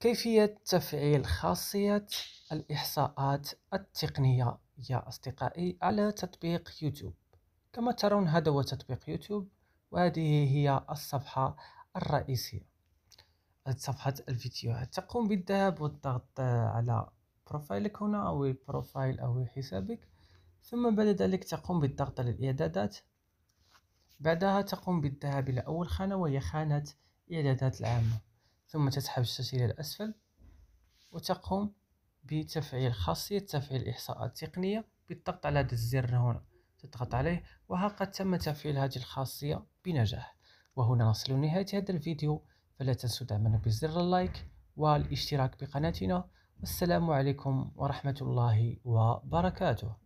كيفية تفعيل خاصية الإحصاءات التقنية يا أصدقائي على تطبيق يوتيوب كما ترون هذا هو تطبيق يوتيوب وهذه هي الصفحة الرئيسية صفحة الفيديوهات تقوم بالذهاب والضغط على بروفايلك هنا أو البروفايل أو حسابك ثم بعد ذلك تقوم بالضغط على الإعدادات بعدها تقوم بالذهاب إلى أول خانة وهي خانة إعدادات العامة ثم تسحب الشاشة إلى الأسفل وتقوم بتفعيل خاصية تفعيل الاحصاءات التقنيه بالضغط على هذا الزر هنا تضغط عليه وها قد تم تفعيل هذه الخاصية بنجاح وهنا نصل لنهاية هذا الفيديو فلا تنسوا دعمنا بزر اللايك والاشتراك بقناتنا والسلام عليكم ورحمة الله وبركاته